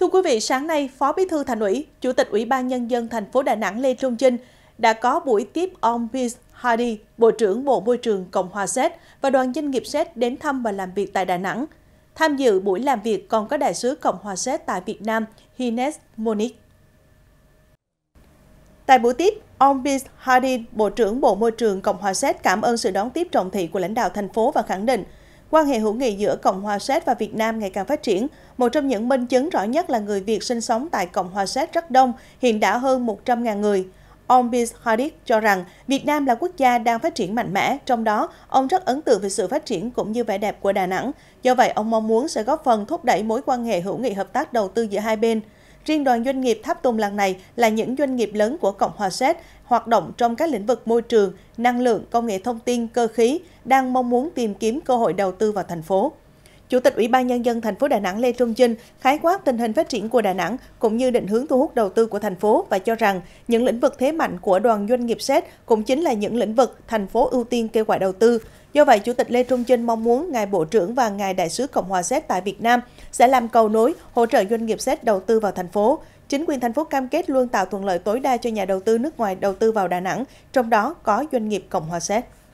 Thưa quý vị, sáng nay, Phó Bí thư Thành ủy, Chủ tịch Ủy ban Nhân dân thành phố Đà Nẵng Lê Trung trinh đã có buổi tiếp ông Vince Hardy, Bộ trưởng Bộ Môi trường Cộng hòa Séc và đoàn doanh nghiệp Séc đến thăm và làm việc tại Đà Nẵng. Tham dự buổi làm việc còn có Đại sứ Cộng hòa Séc tại Việt Nam Hines Monique. Tại buổi tiếp, ông Vince Hardy, Bộ trưởng Bộ Môi trường Cộng hòa Séc cảm ơn sự đón tiếp trọng thị của lãnh đạo thành phố và khẳng định – Quan hệ hữu nghị giữa Cộng hòa Séc và Việt Nam ngày càng phát triển. Một trong những minh chứng rõ nhất là người Việt sinh sống tại Cộng hòa Séc rất đông, hiện đã hơn 100.000 người. Ông Bis Hadik cho rằng Việt Nam là quốc gia đang phát triển mạnh mẽ, trong đó ông rất ấn tượng về sự phát triển cũng như vẻ đẹp của Đà Nẵng. Do vậy, ông mong muốn sẽ góp phần thúc đẩy mối quan hệ hữu nghị hợp tác đầu tư giữa hai bên – Riêng đoàn doanh nghiệp tháp tùng lần này là những doanh nghiệp lớn của Cộng hòa Séc hoạt động trong các lĩnh vực môi trường, năng lượng, công nghệ thông tin, cơ khí, đang mong muốn tìm kiếm cơ hội đầu tư vào thành phố. Chủ tịch Ủy ban nhân dân thành phố Đà Nẵng Lê Trung Chinh khái quát tình hình phát triển của Đà Nẵng cũng như định hướng thu hút đầu tư của thành phố và cho rằng những lĩnh vực thế mạnh của đoàn doanh nghiệp SET cũng chính là những lĩnh vực thành phố ưu tiên kêu gọi đầu tư. Do vậy, Chủ tịch Lê Trung Chinh mong muốn Ngài Bộ trưởng và Ngài Đại sứ Cộng hòa Séc tại Việt Nam sẽ làm cầu nối, hỗ trợ doanh nghiệp Séc đầu tư vào thành phố. Chính quyền thành phố cam kết luôn tạo thuận lợi tối đa cho nhà đầu tư nước ngoài đầu tư vào Đà Nẵng, trong đó có doanh nghiệp Cộng hòa Séc.